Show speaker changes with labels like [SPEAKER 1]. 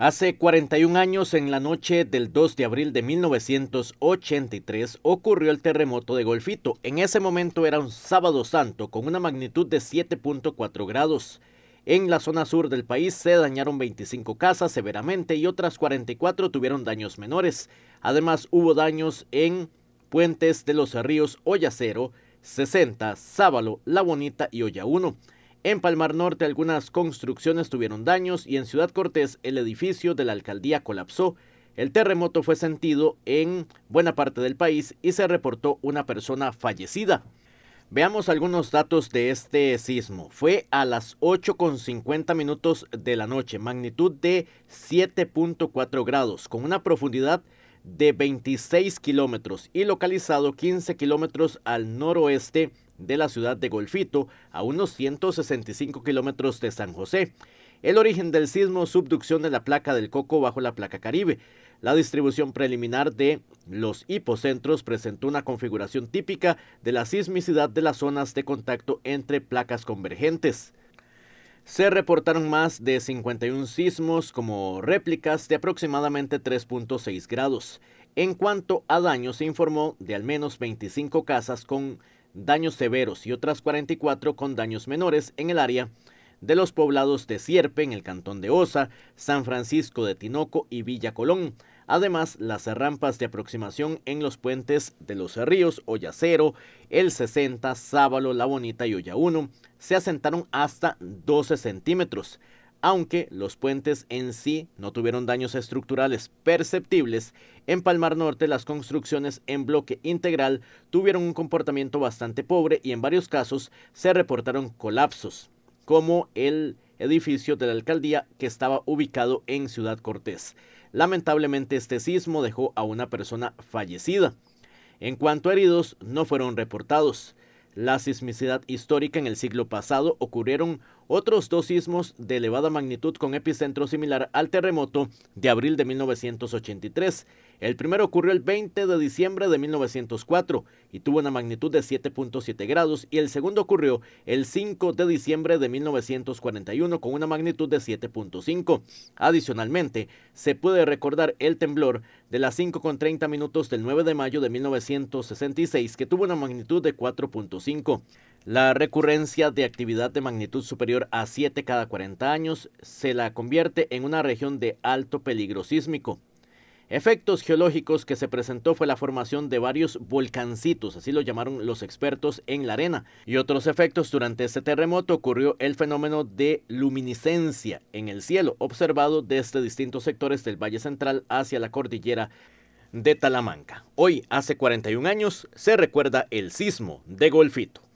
[SPEAKER 1] Hace 41 años, en la noche del 2 de abril de 1983, ocurrió el terremoto de Golfito. En ese momento era un sábado santo con una magnitud de 7.4 grados. En la zona sur del país se dañaron 25 casas severamente y otras 44 tuvieron daños menores. Además, hubo daños en puentes de los ríos 0, 60, Sábalo, La Bonita y Olla 1. En Palmar Norte algunas construcciones tuvieron daños y en Ciudad Cortés el edificio de la alcaldía colapsó. El terremoto fue sentido en buena parte del país y se reportó una persona fallecida. Veamos algunos datos de este sismo. Fue a las 8.50 minutos de la noche, magnitud de 7.4 grados, con una profundidad de 26 kilómetros y localizado 15 kilómetros al noroeste de la ciudad de Golfito, a unos 165 kilómetros de San José. El origen del sismo, subducción de la placa del coco bajo la placa caribe. La distribución preliminar de los hipocentros presentó una configuración típica de la sismicidad de las zonas de contacto entre placas convergentes. Se reportaron más de 51 sismos como réplicas de aproximadamente 3.6 grados. En cuanto a daños, se informó de al menos 25 casas con daños severos y otras 44 con daños menores en el área de los poblados de Sierpe en el cantón de Osa, San Francisco de Tinoco y Villa Colón. Además, las rampas de aproximación en los puentes de los ríos Ollacero, El 60, Sábalo, La Bonita y Olla 1 se asentaron hasta 12 centímetros aunque los puentes en sí no tuvieron daños estructurales perceptibles, en Palmar Norte las construcciones en bloque integral tuvieron un comportamiento bastante pobre y en varios casos se reportaron colapsos, como el edificio de la alcaldía que estaba ubicado en Ciudad Cortés. Lamentablemente este sismo dejó a una persona fallecida. En cuanto a heridos, no fueron reportados la sismicidad histórica en el siglo pasado ocurrieron otros dos sismos de elevada magnitud con epicentro similar al terremoto de abril de 1983 el primero ocurrió el 20 de diciembre de 1904 y tuvo una magnitud de 7.7 grados y el segundo ocurrió el 5 de diciembre de 1941 con una magnitud de 7.5. Adicionalmente, se puede recordar el temblor de las 5.30 minutos del 9 de mayo de 1966 que tuvo una magnitud de 4.5. La recurrencia de actividad de magnitud superior a 7 cada 40 años se la convierte en una región de alto peligro sísmico. Efectos geológicos que se presentó fue la formación de varios volcancitos, así lo llamaron los expertos en la arena. Y otros efectos durante este terremoto ocurrió el fenómeno de luminiscencia en el cielo, observado desde distintos sectores del Valle Central hacia la cordillera de Talamanca. Hoy, hace 41 años, se recuerda el sismo de Golfito.